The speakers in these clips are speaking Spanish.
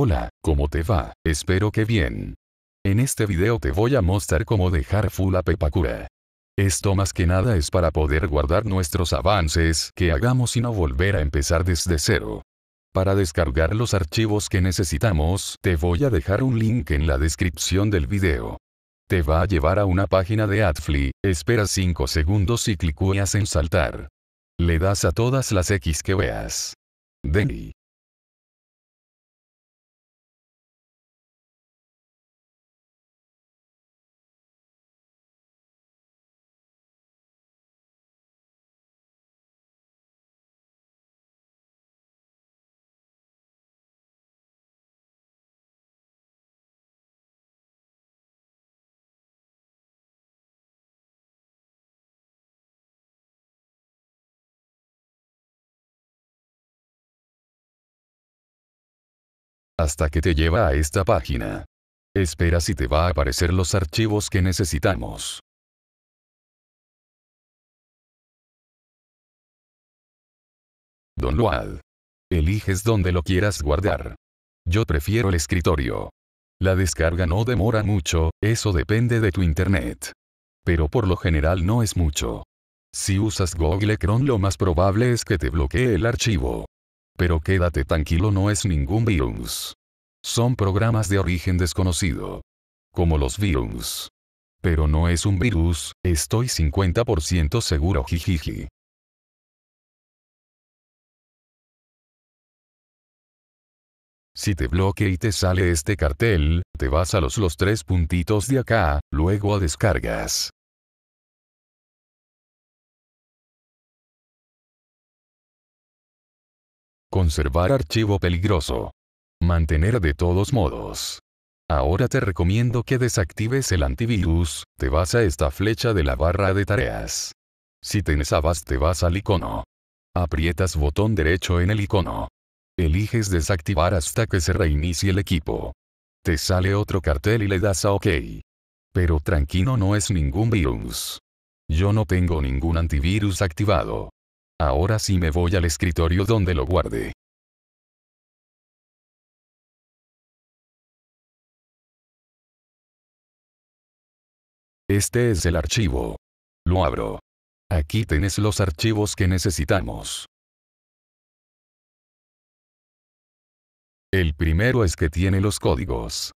Hola, ¿cómo te va? Espero que bien. En este video te voy a mostrar cómo dejar full a Pepacura. Esto más que nada es para poder guardar nuestros avances que hagamos y no volver a empezar desde cero. Para descargar los archivos que necesitamos, te voy a dejar un link en la descripción del video. Te va a llevar a una página de Adfly, espera 5 segundos y clicúeas en saltar. Le das a todas las X que veas. Denny. hasta que te lleva a esta página. Espera si te va a aparecer los archivos que necesitamos. Download. Eliges donde lo quieras guardar. Yo prefiero el escritorio. La descarga no demora mucho, eso depende de tu internet. Pero por lo general no es mucho. Si usas Google Chrome lo más probable es que te bloquee el archivo pero quédate tranquilo no es ningún virus. Son programas de origen desconocido. Como los virus. Pero no es un virus, estoy 50% seguro jijiji. Si te bloquea y te sale este cartel, te vas a los los tres puntitos de acá, luego a descargas. Conservar archivo peligroso. Mantener de todos modos. Ahora te recomiendo que desactives el antivirus, te vas a esta flecha de la barra de tareas. Si tienes Avast te vas al icono. Aprietas botón derecho en el icono. Eliges desactivar hasta que se reinicie el equipo. Te sale otro cartel y le das a OK. Pero tranquilo no es ningún virus. Yo no tengo ningún antivirus activado. Ahora sí me voy al escritorio donde lo guardé. Este es el archivo. Lo abro. Aquí tenés los archivos que necesitamos. El primero es que tiene los códigos.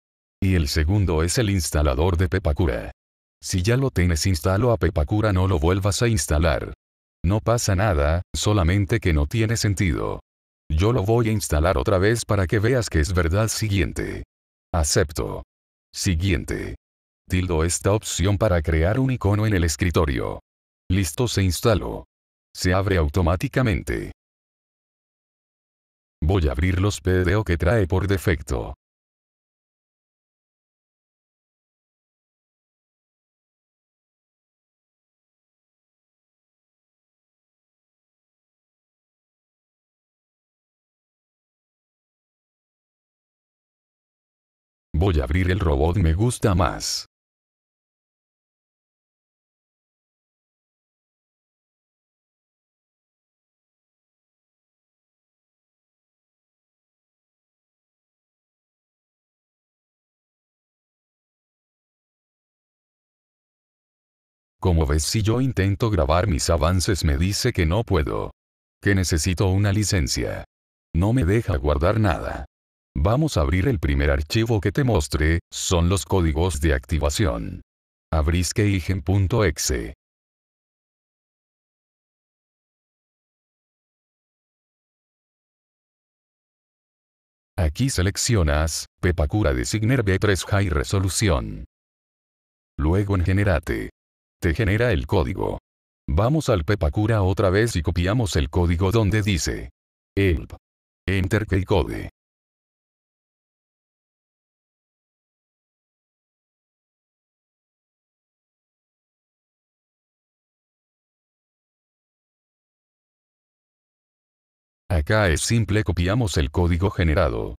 Y el segundo es el instalador de Pepacura. Si ya lo tienes instalado a Pepacura no lo vuelvas a instalar. No pasa nada, solamente que no tiene sentido. Yo lo voy a instalar otra vez para que veas que es verdad siguiente. Acepto. Siguiente. Tildo esta opción para crear un icono en el escritorio. Listo se instaló. Se abre automáticamente. Voy a abrir los PDO que trae por defecto. Voy a abrir el robot me gusta más. Como ves si yo intento grabar mis avances me dice que no puedo. Que necesito una licencia. No me deja guardar nada. Vamos a abrir el primer archivo que te mostré, son los códigos de activación. Abrís keygen.exe. Aquí seleccionas, Pepacura Designer B3 High Resolución. Luego en Generate. Te genera el código. Vamos al Pepacura otra vez y copiamos el código donde dice. Help. Enter Keycode. Acá es simple copiamos el código generado.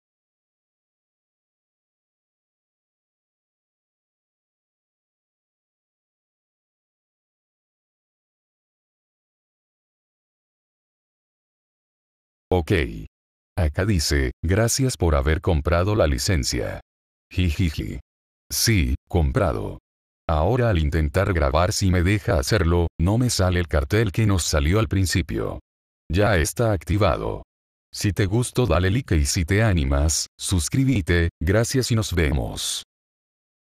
Ok. Acá dice, gracias por haber comprado la licencia. Jijiji. Sí, comprado. Ahora al intentar grabar si me deja hacerlo, no me sale el cartel que nos salió al principio. Ya está activado. Si te gustó dale like y si te animas, suscríbete, gracias y nos vemos.